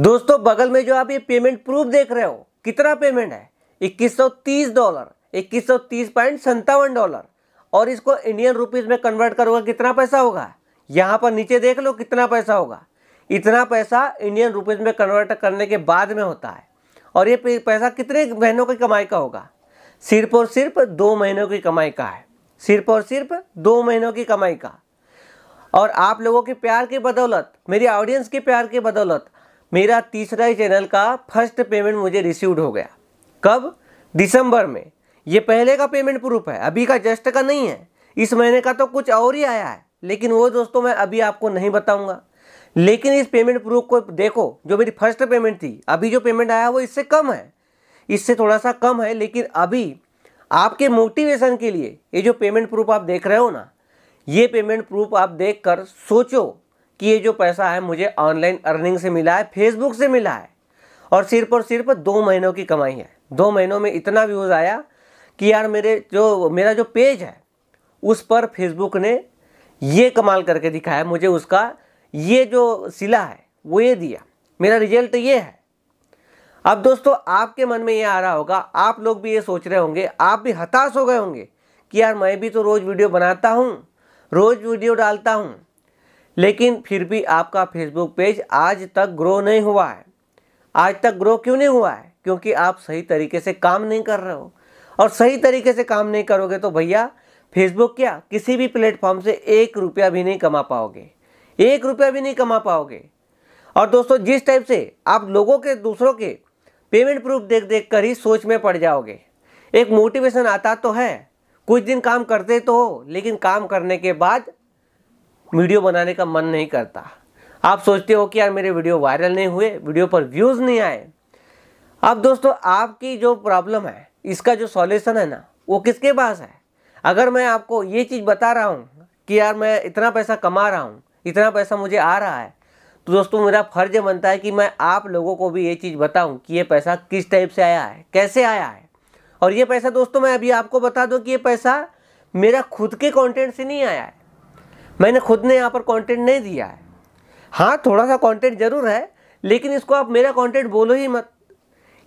दोस्तों बगल में जो आप ये पेमेंट प्रूफ देख रहे हो कितना पेमेंट है 2130 डॉलर इक्कीस पॉइंट डॉलर और इसको इंडियन रुपीज़ में कन्वर्ट करोगे कितना पैसा होगा यहाँ पर नीचे देख लो कितना पैसा होगा इतना पैसा इंडियन रुपीज़ में कन्वर्ट करने के बाद में होता है और ये पैसा कितने महीनों की कमाई का होगा सिर्फ और सिर्फ दो महीनों की कमाई का है सिर्फ और सिर्फ दो महीनों की कमाई का और आप लोगों के प्यार की बदौलत मेरी ऑडियंस के प्यार की बदौलत मेरा तीसरा ही चैनल का फर्स्ट पेमेंट मुझे रिसीव्ड हो गया कब दिसंबर में ये पहले का पेमेंट प्रूफ है अभी का जस्ट का नहीं है इस महीने का तो कुछ और ही आया है लेकिन वो दोस्तों मैं अभी आपको नहीं बताऊंगा लेकिन इस पेमेंट प्रूफ को देखो जो मेरी फर्स्ट पेमेंट थी अभी जो पेमेंट आया वो इससे कम है इससे थोड़ा सा कम है लेकिन अभी आपके मोटिवेशन के लिए ये जो पेमेंट प्रूफ आप देख रहे हो ना ये पेमेंट प्रूफ आप देख कर सोचो कि ये जो पैसा है मुझे ऑनलाइन अर्निंग से मिला है फेसबुक से मिला है और सिर्फ और सिर्फ दो महीनों की कमाई है दो महीनों में इतना व्यूज़ आया कि यार मेरे जो मेरा जो पेज है उस पर फेसबुक ने ये कमाल करके दिखाया मुझे उसका ये जो सिला है वो ये दिया मेरा रिजल्ट ये है अब दोस्तों आपके मन में ये आ रहा होगा आप लोग भी ये सोच रहे होंगे आप भी हताश हो गए होंगे कि यार मैं भी तो रोज़ वीडियो बनाता हूँ रोज़ वीडियो डालता हूँ लेकिन फिर भी आपका फेसबुक पेज आज तक ग्रो नहीं हुआ है आज तक ग्रो क्यों नहीं हुआ है क्योंकि आप सही तरीके से काम नहीं कर रहे हो और सही तरीके से काम नहीं करोगे तो भैया फेसबुक क्या किसी भी प्लेटफॉर्म से एक रुपया भी नहीं कमा पाओगे एक रुपया भी नहीं कमा पाओगे और दोस्तों जिस टाइप से आप लोगों के दूसरों के पेमेंट प्रूफ देख देख कर ही सोच में पड़ जाओगे एक मोटिवेशन आता तो है कुछ दिन काम करते तो हो लेकिन काम करने के बाद वीडियो बनाने का मन नहीं करता आप सोचते हो कि यार मेरे वीडियो वायरल नहीं हुए वीडियो पर व्यूज़ नहीं आए अब दोस्तों आपकी जो प्रॉब्लम है इसका जो सॉल्यूशन है ना वो किसके पास है अगर मैं आपको ये चीज़ बता रहा हूँ कि यार मैं इतना पैसा कमा रहा हूँ इतना पैसा मुझे आ रहा है तो दोस्तों मेरा फर्ज बनता है कि मैं आप लोगों को भी ये चीज़ बताऊं कि ये पैसा किस टाइप से आया है कैसे आया है और ये पैसा दोस्तों मैं अभी आपको बता दूं कि ये पैसा मेरा खुद के कंटेंट से नहीं आया है मैंने खुद ने यहाँ पर कंटेंट नहीं दिया है हाँ थोड़ा सा कंटेंट ज़रूर है लेकिन इसको आप मेरा कंटेंट बोलो ही मत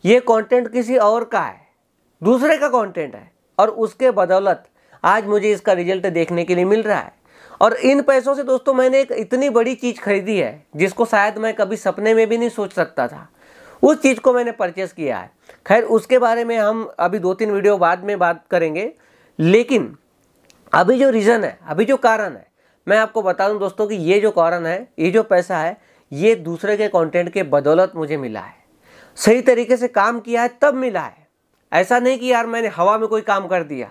ये कंटेंट किसी और का है दूसरे का कंटेंट है और उसके बदौलत आज मुझे इसका रिजल्ट देखने के लिए मिल रहा है और इन पैसों से दोस्तों मैंने एक इतनी बड़ी चीज़ खरीदी है जिसको शायद मैं कभी सपने में भी नहीं सोच सकता था उस चीज़ को मैंने परचेस किया है खैर उसके बारे में हम अभी दो तीन वीडियो बाद में बात करेंगे लेकिन अभी जो रीज़न है अभी जो कारण है मैं आपको बता दूं दोस्तों कि ये जो कारण है ये जो पैसा है ये दूसरे के कंटेंट के बदौलत मुझे मिला है सही तरीके से काम किया है तब मिला है ऐसा नहीं कि यार मैंने हवा में कोई काम कर दिया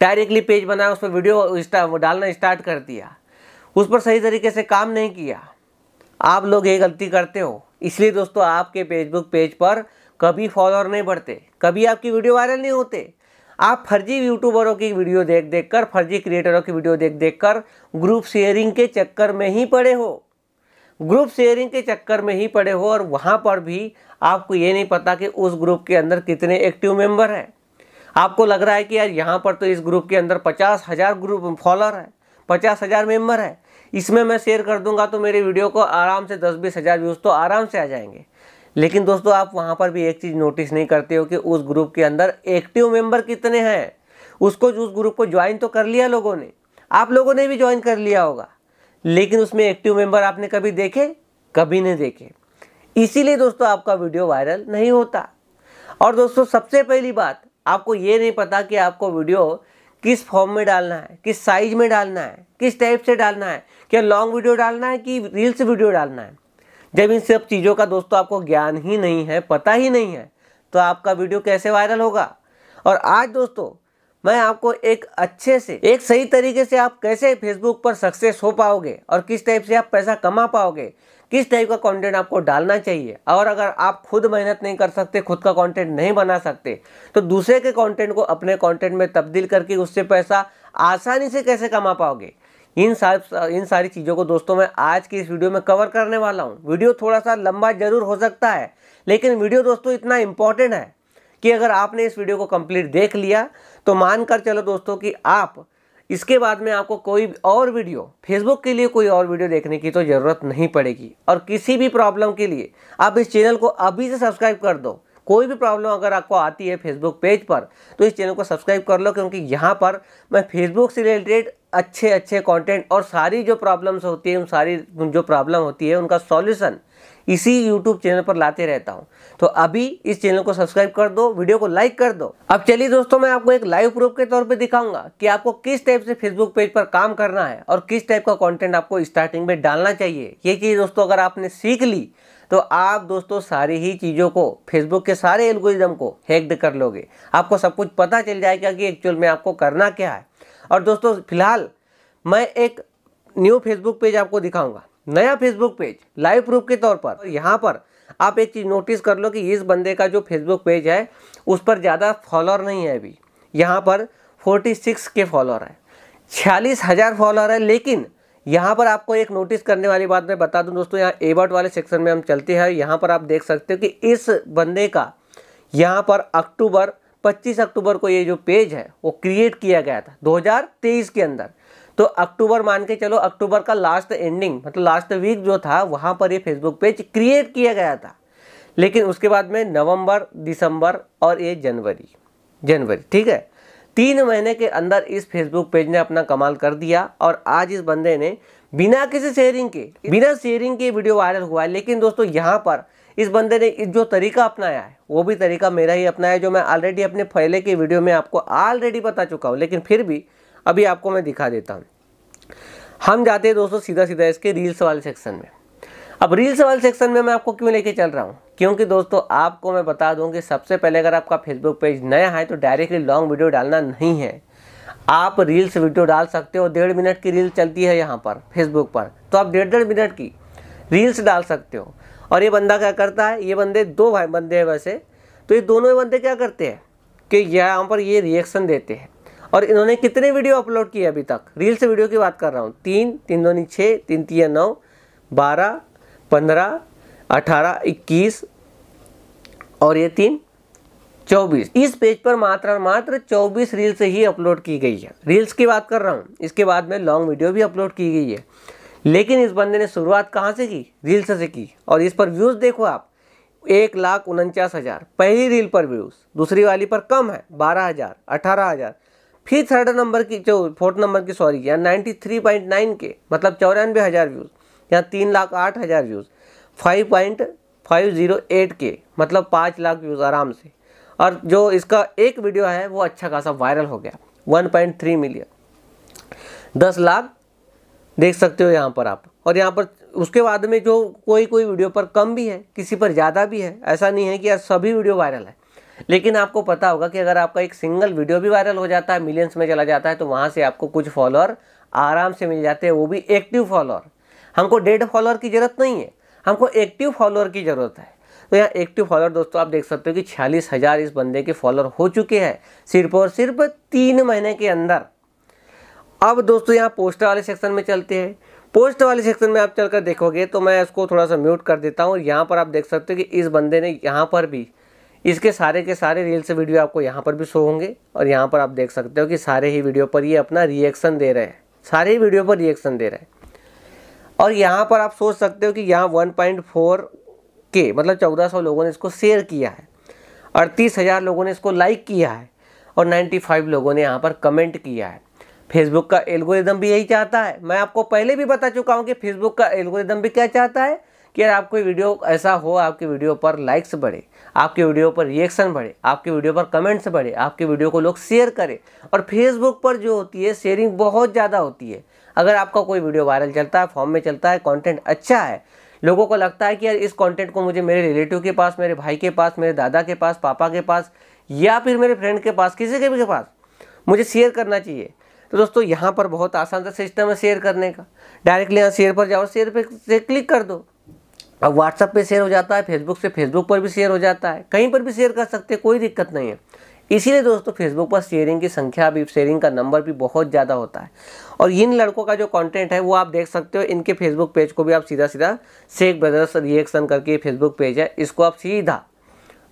डायरेक्टली पेज बनाया उस पर वीडियो डालना स्टार्ट कर दिया उस पर सही तरीके से काम नहीं किया आप लोग ये गलती करते हो इसलिए दोस्तों आपके फेसबुक पेज पर कभी फॉलोअर नहीं बढ़ते कभी आपकी वीडियो वायरल नहीं होते आप फर्जी यूट्यूबरों की वीडियो देख देख कर फर्जी क्रिएटरों की वीडियो देख देख कर ग्रुप शेयरिंग के चक्कर में ही पड़े हो ग्रुप शेयरिंग के चक्कर में ही पड़े हो और वहाँ पर भी आपको ये नहीं पता कि उस ग्रुप के अंदर कितने एक्टिव मेंबर हैं आपको लग रहा है कि यार यहाँ पर तो इस ग्रुप के अंदर पचास हज़ार ग्रुप फॉलोअर है पचास हज़ार मेम्बर है इसमें मैं शेयर कर दूंगा तो मेरे वीडियो को आराम से दस बीस हज़ार व्यूज़ तो आराम से आ जाएंगे लेकिन दोस्तों आप वहाँ पर भी एक चीज़ नोटिस नहीं करते हो कि उस ग्रुप के अंदर एक्टिव मेंबर कितने हैं उसको उस ग्रुप को ज्वाइन तो कर लिया लोगों ने आप लोगों ने भी ज्वाइन कर लिया होगा लेकिन उसमें एक्टिव मेंबर आपने कभी देखे कभी नहीं देखे इसीलिए दोस्तों आपका वीडियो वायरल नहीं होता और दोस्तों सबसे पहली बात आपको ये नहीं पता कि आपको वीडियो किस फॉर्म में डालना है किस साइज में डालना है किस टाइप से डालना है क्या लॉन्ग वीडियो डालना है कि रील्स वीडियो डालना है जब इन सब चीज़ों का दोस्तों आपको ज्ञान ही नहीं है पता ही नहीं है तो आपका वीडियो कैसे वायरल होगा और आज दोस्तों मैं आपको एक अच्छे से एक सही तरीके से आप कैसे फेसबुक पर सक्सेस हो पाओगे और किस टाइप से आप पैसा कमा पाओगे किस टाइप का कंटेंट आपको डालना चाहिए और अगर आप खुद मेहनत नहीं कर सकते खुद का कंटेंट नहीं बना सकते तो दूसरे के कंटेंट को अपने कंटेंट में तब्दील करके उससे पैसा आसानी से कैसे कमा पाओगे इन सार इन सारी चीज़ों को दोस्तों मैं आज की इस वीडियो में कवर करने वाला हूँ वीडियो थोड़ा सा लंबा जरूर हो सकता है लेकिन वीडियो दोस्तों इतना इम्पॉर्टेंट है कि अगर आपने इस वीडियो को कम्प्लीट देख लिया तो मान कर चलो दोस्तों कि आप इसके बाद में आपको कोई और वीडियो फेसबुक के लिए कोई और वीडियो देखने की तो ज़रूरत नहीं पड़ेगी और किसी भी प्रॉब्लम के लिए आप इस चैनल को अभी से सब्सक्राइब कर दो कोई भी प्रॉब्लम अगर आपको आती है फेसबुक पेज पर तो इस चैनल को सब्सक्राइब कर लो क्योंकि यहाँ पर मैं फेसबुक से रिलेटेड अच्छे अच्छे कंटेंट और सारी जो प्रॉब्लम्स होती है उन सारी जो प्रॉब्लम होती है उनका सॉल्यूशन इसी YouTube चैनल पर लाते रहता हूँ तो अभी इस चैनल को सब्सक्राइब कर दो वीडियो को लाइक कर दो अब चलिए दोस्तों मैं आपको एक लाइव प्रूफ के तौर पे दिखाऊंगा कि आपको किस टाइप से फेसबुक पेज पर काम करना है और किस टाइप का कंटेंट आपको स्टार्टिंग में डालना चाहिए ये चीज़ दोस्तों अगर आपने सीख ली तो आप दोस्तों सारी ही चीज़ों को फेसबुक के सारे एल्गोरिज्म को हैक्ड कर लोगे आपको सब कुछ पता चल जाएगा कि एक्चुअल में आपको करना क्या है और दोस्तों फिलहाल मैं एक न्यू फेसबुक पेज आपको दिखाऊंगा नया फेसबुक पेज लाइव प्रूफ के तौर पर यहाँ पर आप एक चीज़ नोटिस कर लो कि इस बंदे का जो फेसबुक पेज है उस पर ज़्यादा फॉलोअर नहीं है अभी यहाँ पर 46 के फॉलोअर है छियालीस हज़ार फॉलोअर है लेकिन यहाँ पर आपको एक नोटिस करने वाली बात मैं बता दूं दोस्तों यहाँ एबर्ट वाले सेक्शन में हम चलते हैं यहाँ पर आप देख सकते हो कि इस बंदे का यहाँ पर अक्टूबर 25 अक्टूबर को ये जो पेज है वो क्रिएट किया गया था 2023 के अंदर तो अक्टूबर मान के चलो अक्टूबर का लास्ट एंडिंग मतलब लास्ट वीक जो था वहाँ पर ये फेसबुक पेज क्रिएट किया गया था लेकिन उसके बाद में नवम्बर दिसंबर और ये जनवरी जनवरी ठीक है तीन महीने के अंदर इस फेसबुक पेज ने अपना कमाल कर दिया और आज इस बंदे ने बिना किसी शेयरिंग के बिना शेयरिंग के वीडियो वायरल हुआ है लेकिन दोस्तों यहाँ पर इस बंदे ने जो तरीका अपनाया है वो भी तरीका मेरा ही अपनाया है जो मैं ऑलरेडी अपने पहले के वीडियो में आपको ऑलरेडी बता चुका हूँ लेकिन फिर भी अभी आपको मैं दिखा देता हूँ हम जाते हैं दोस्तों सीधा सीधा इसके रील्स वाले सेक्शन में अब रील्स वाले सेक्शन में मैं आपको क्यों लेके चल रहा हूँ क्योंकि दोस्तों आपको मैं बता दूँ कि सबसे पहले अगर आपका फेसबुक पेज नया है तो डायरेक्टली लॉन्ग वीडियो डालना नहीं है आप रील्स वीडियो डाल सकते हो डेढ़ मिनट की रील चलती है यहाँ पर फेसबुक पर तो आप डेढ़ डेढ़ मिनट की रील्स डाल सकते हो और ये बंदा क्या करता है ये बंदे दो भाई बंदे हैं वैसे तो ये दोनों ही बंदे क्या करते हैं कि यहाँ पर ये रिएक्शन देते हैं और इन्होंने कितने वीडियो अपलोड किए अभी तक रील्स वीडियो की बात कर रहा हूँ तीन तीन दोनी छः तीन तीन नौ बारह पंद्रह अठारह इक्कीस और ये तीन चौबीस इस पेज पर मात्र मात्र चौबीस रील्स ही अपलोड की गई है रील्स की बात कर रहा हूँ इसके बाद में लॉन्ग वीडियो भी अपलोड की गई है लेकिन इस बंदे ने शुरुआत कहाँ से की रील्स से की और इस पर व्यूज़ देखो आप एक लाख उनचास हज़ार पहली रील पर व्यूज़ दूसरी वाली पर कम है बारह हज़ार अठारह हज़ार फिर थर्ड नंबर की जो फोर्थ नंबर की सॉरी या नाइन्टी थ्री पॉइंट नाइन के मतलब चौरानवे हज़ार व्यूज़ यहाँ तीन लाख आठ हज़ार views five point five zero eight के मतलब पाँच लाख व्यूज़ आराम से और जो इसका एक वीडियो है वो अच्छा खासा वायरल हो गया वन पॉइंट थ्री मिलियन दस लाख देख सकते हो यहाँ पर आप और यहाँ पर उसके बाद में जो कोई कोई वीडियो पर कम भी है किसी पर ज़्यादा भी है ऐसा नहीं है कि यार सभी वीडियो वायरल है लेकिन आपको पता होगा कि अगर आपका एक सिंगल वीडियो भी वायरल हो जाता है मिलियंस में चला जाता है तो वहाँ से आपको कुछ फॉलोअर आराम से मिल जाते हैं वो भी एक्टिव फॉलोअर हमको डेड फॉलोअर की ज़रूरत नहीं है हमको एक्टिव फॉलोअर की ज़रूरत है तो यहाँ एक्टिव फॉलोअर दोस्तों आप देख सकते हो कि छियालीस हज़ार इस बंदे के फॉलोअर हो चुके हैं सिर्फ और सिर्फ तीन महीने के अंदर अब दोस्तों यहाँ पोस्टर वाले सेक्शन में चलते हैं पोस्ट वाले सेक्शन में आप चलकर देखोगे तो मैं इसको थोड़ा सा म्यूट कर देता हूँ और यहाँ पर आप देख सकते हो कि इस बंदे ने यहाँ पर भी इसके सारे के सारे रील्स वीडियो आपको यहाँ पर भी शो होंगे और यहाँ पर आप देख सकते हो कि सारे ही वीडियो पर ये अपना रिएक्शन दे रहे हैं सारे ही वीडियो पर रिएक्शन दे रहे हैं और यहाँ पर आप सोच सकते हो कि यहाँ वन पॉइंट फोर के मतलब चौदह सौ लोगों ने इसको शेयर किया है अड़तीस हज़ार लोगों ने इसको लाइक किया है और नाइन्टी फाइव लोगों ने यहाँ पर कमेंट किया है फेसबुक का एल्गोरिदम भी यही चाहता है मैं आपको पहले भी बता चुका हूँ कि फेसबुक का एल्गोरिदम भी क्या चाहता है कि यार आपको वीडियो ऐसा हो आपकी वीडियो पर लाइक्स बढ़े आपके वीडियो पर रिएक्शन बढ़े आपके वीडियो पर कमेंट्स बढ़े आपके वीडियो को लोग शेयर करें और फेसबुक पर जो होती है शेयरिंग बहुत ज़्यादा होती है अगर आपका कोई वीडियो वायरल चलता है फॉर्म में चलता है कॉन्टेंट अच्छा है लोगों को लगता है कि यार इस कॉन्टेंट को मुझे मेरे रिलेटिव के पास मेरे भाई के पास मेरे दादा के पास पापा के पास या फिर मेरे फ्रेंड के पास किसी के भी के पास मुझे शेयर करना चाहिए तो दोस्तों यहाँ पर बहुत आसान सा सिस्टम है शेयर करने का डायरेक्टली यहाँ शेयर पर जाओ शेयर पर से क्लिक कर दो अब व्हाट्सअप पे शेयर हो जाता है फेसबुक से फेसबुक पर भी शेयर हो जाता है कहीं पर भी शेयर कर सकते हैं कोई दिक्कत नहीं है इसीलिए दोस्तों फेसबुक पर शेयरिंग की संख्या भी शेयरिंग का नंबर भी बहुत ज़्यादा होता है और इन लड़कों का जो कंटेंट है वो आप देख सकते हो इनके फेसबुक पेज को भी आप सीधा सीधा शेख ब्रदर्स रिएक्शन करके फेसबुक पेज है इसको आप सीधा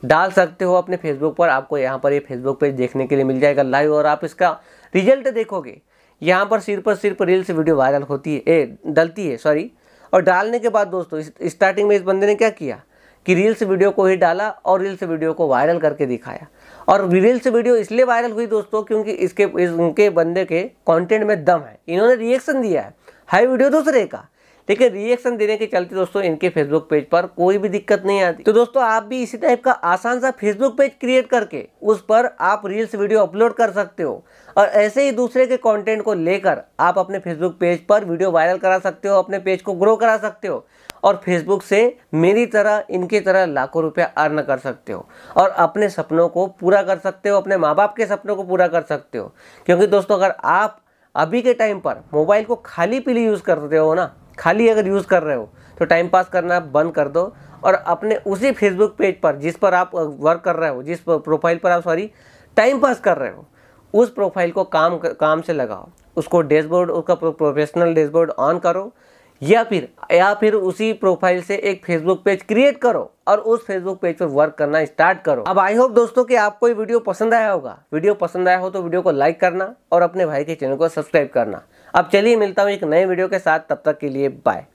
डाल सकते हो अपने फेसबुक पर आपको यहाँ पर ये फेसबुक पेज देखने के लिए मिल जाएगा लाइव और आप इसका रिजल्ट देखोगे यहाँ पर सिर पर सिर पर रील्स वीडियो वायरल होती है ए डलती है सॉरी और डालने के बाद दोस्तों स्टार्टिंग में इस बंदे ने क्या किया कि रील्स वीडियो को ही डाला और रील्स वीडियो को वायरल करके दिखाया और रील्स वीडियो इसलिए वायरल हुई दोस्तों क्योंकि इसके इनके बंदे के कंटेंट में दम है इन्होंने रिएक्शन दिया है हाई वीडियो दूसरे का है रिएक्शन देने के चलते दोस्तों इनके फेसबुक पेज पर कोई भी दिक्कत नहीं आती तो दोस्तों आप भी इसी टाइप का आसान सा फेसबुक पेज क्रिएट करके उस पर आप रील्स वीडियो अपलोड कर सकते हो और ऐसे ही दूसरे के कंटेंट को लेकर आप अपने फेसबुक पेज पर वीडियो वायरल करा सकते हो अपने पेज को ग्रो करा सकते हो और फेसबुक से मेरी तरह इनकी तरह लाखों रुपया अर्न कर सकते हो और अपने सपनों को पूरा कर सकते हो अपने माँ बाप के सपनों को पूरा कर सकते हो क्योंकि दोस्तों अगर आप अभी के टाइम पर मोबाइल को खाली पीली यूज़ करते हो ना खाली अगर यूज़ कर रहे हो तो टाइम पास करना बंद कर दो और अपने उसी फेसबुक पेज पर जिस पर आप वर्क कर रहे हो जिस प्रोफाइल पर आप सॉरी टाइम पास कर रहे हो उस प्रोफाइल को काम काम से लगाओ उसको डैशबोर्ड उसका प्रोफेशनल डैशबोर्ड ऑन करो या फिर या फिर उसी प्रोफाइल से एक फेसबुक पेज क्रिएट करो और उस फेसबुक पेज पर वर्क करना स्टार्ट करो अब आई होप दोस्तों कि आपको ये वीडियो पसंद आया होगा वीडियो पसंद आया हो तो वीडियो को लाइक करना और अपने भाई के चैनल को सब्सक्राइब करना अब चलिए मिलता हूँ एक नए वीडियो के साथ तब तक के लिए बाय